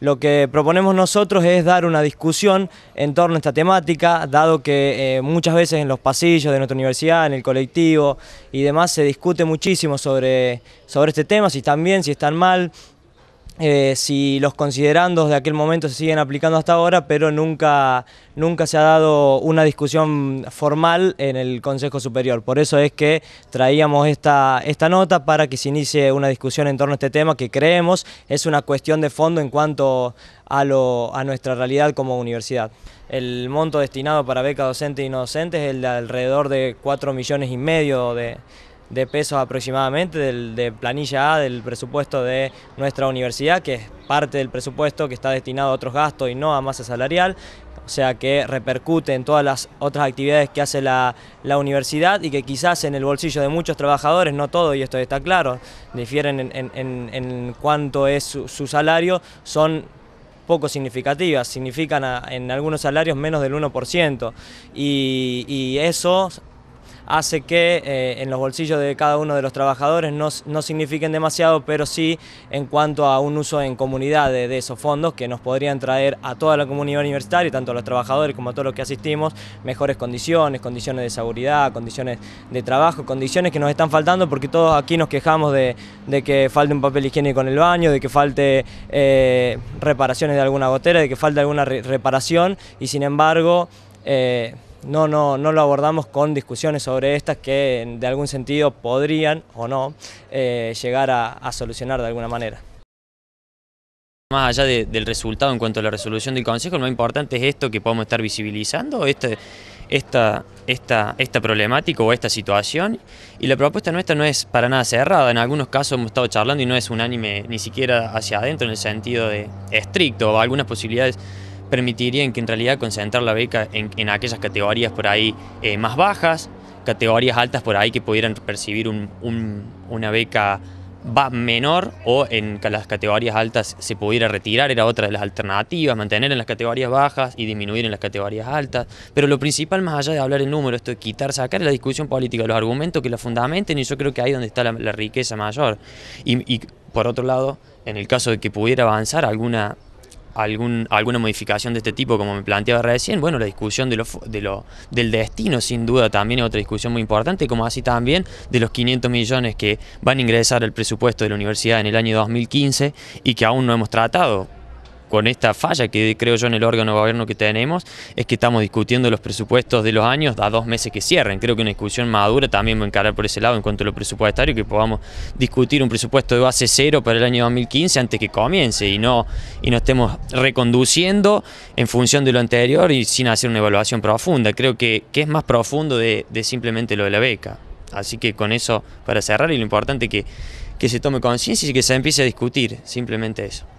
Lo que proponemos nosotros es dar una discusión en torno a esta temática, dado que eh, muchas veces en los pasillos de nuestra universidad, en el colectivo y demás, se discute muchísimo sobre, sobre este tema, si están bien, si están mal, eh, si los considerandos de aquel momento se siguen aplicando hasta ahora, pero nunca, nunca se ha dado una discusión formal en el Consejo Superior. Por eso es que traíamos esta, esta nota para que se inicie una discusión en torno a este tema que creemos es una cuestión de fondo en cuanto a, lo, a nuestra realidad como universidad. El monto destinado para becas docente y e no docentes es el de alrededor de 4 millones y medio de de pesos aproximadamente del, de planilla A del presupuesto de nuestra universidad, que es parte del presupuesto que está destinado a otros gastos y no a masa salarial, o sea que repercute en todas las otras actividades que hace la, universidad y que quizás en el bolsillo de muchos trabajadores, no todo, y esto está claro, difieren en, en, cuánto es su, salario, son poco significativas, significan en algunos salarios menos del 1%. Y, y eso hace que eh, en los bolsillos de cada uno de los trabajadores no, signifiquen demasiado, pero sí en cuanto a un uso en comunidad de, esos fondos que nos podrían traer a toda la comunidad universitaria, tanto a los trabajadores como a todos los que asistimos, mejores condiciones, condiciones de seguridad, condiciones de trabajo, condiciones que nos están faltando porque todos aquí nos quejamos de, que falte un papel higiénico en el baño, de que falte eh, reparaciones de alguna gotera, de que falte alguna reparación y sin embargo... Eh, no, no, lo abordamos con discusiones sobre estas que de algún sentido podrían o no eh, llegar a, solucionar de alguna manera. Más allá del resultado en cuanto a la resolución del Consejo, lo importante es esto que podemos estar visibilizando, este, esta, problemática o esta situación. Y la propuesta nuestra no es para nada cerrada. En algunos casos hemos estado charlando y no es unánime ni siquiera hacia adentro en el sentido de estricto. Algunas posibilidades permitirían que en realidad concentrar la beca en, aquellas categorías por ahí eh, más bajas, categorías altas por ahí que pudieran percibir una beca menor o en las categorías altas se pudiera retirar, era otra de las alternativas, mantener en las categorías bajas y disminuir en las categorías altas. Pero lo principal, más allá de hablar en número, esto de quitar, sacar la discusión política, los argumentos que la fundamenten, y yo creo que ahí es donde está la, riqueza mayor. y, por otro lado, en el caso de que pudiera avanzar alguna algún, alguna modificación de este tipo, como me planteaba recién, bueno, la discusión de lo, de lo, del destino, sin duda, también es otra discusión muy importante, como así también de los 500 millones que van a ingresar al presupuesto de la universidad en el año 2015 y que aún no hemos tratado con esta falla que creo yo en el órgano de gobierno que tenemos, es que estamos discutiendo los presupuestos de los años a dos meses que cierren. Creo que una discusión madura también va a encarar por ese lado en cuanto a lo presupuestario, que podamos discutir un presupuesto de base cero para el año 2015 antes que comience y no, y no estemos reconduciendo en función de lo anterior y sin hacer una evaluación profunda. Creo que, es más profundo de, simplemente lo de la beca. Así que con eso, para cerrar, y lo importante que, que se tome conciencia y que se empiece a discutir, simplemente eso.